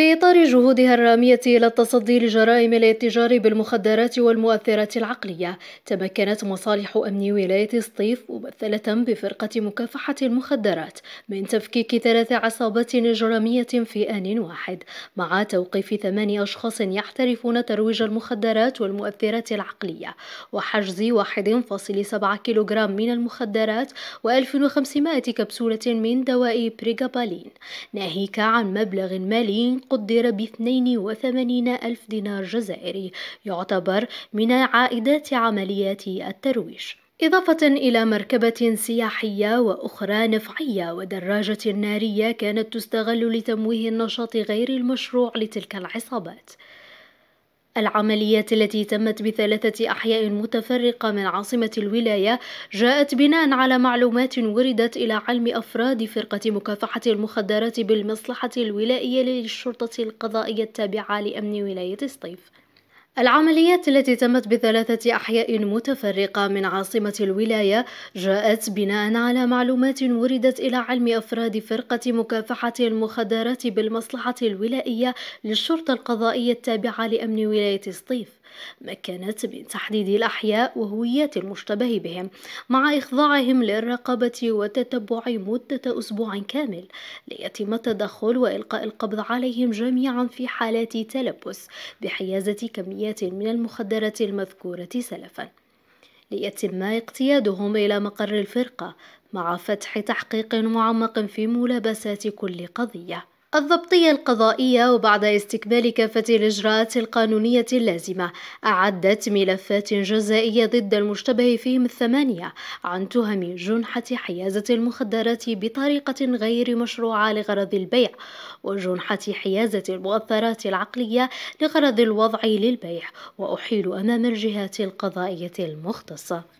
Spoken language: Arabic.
في إطار جهودها الرامية إلى التصدي لجرائم الاتجار بالمخدرات والمؤثرات العقلية تمكنت مصالح أمن ولاية سطيف ممثلة بفرقة مكافحة المخدرات من تفكيك ثلاث عصابات إجرامية في آن واحد مع توقيف ثمان أشخاص يحترفون ترويج المخدرات والمؤثرات العقلية وحجز 1.7 كيلوغرام من المخدرات و1500 كبسولة من دواء بريغابالين ناهيك عن مبلغ مالي قدر ب 82 ألف دينار جزائري يعتبر من عائدات عمليات الترويج إضافة إلى مركبة سياحية وأخرى نفعية ودراجة نارية كانت تستغل لتمويه النشاط غير المشروع لتلك العصابات العمليات التي تمت بثلاثة أحياء متفرقة من عاصمة الولاية جاءت بناء على معلومات وردت إلى علم أفراد فرقة مكافحة المخدرات بالمصلحة الولائية للشرطة القضائية التابعة لأمن ولاية سطيف العمليات التي تمت بثلاثة أحياء متفرقة من عاصمة الولاية جاءت بناء على معلومات وردت إلى علم أفراد فرقة مكافحة المخدرات بالمصلحة الولائية للشرطة القضائية التابعة لأمن ولاية سطيف مكنت من تحديد الأحياء وهويات المشتبه بهم مع إخضاعهم للرقابة وتتبع مدة أسبوع كامل ليتم التدخل وإلقاء القبض عليهم جميعا في حالات تلبس بحيازة كميات كميات من المخدرات المذكورة سلفا ليتم اقتيادهم إلى مقر الفرقة مع فتح تحقيق معمق في ملابسات كل قضية الضبطية القضائية وبعد استكمال كافة الإجراءات القانونية اللازمة أعدت ملفات جزائية ضد المشتبه فيهم الثمانية عن تهم جنحة حيازة المخدرات بطريقة غير مشروعة لغرض البيع وجنحة حيازة المؤثرات العقلية لغرض الوضع للبيع وأحيل أمام الجهات القضائية المختصة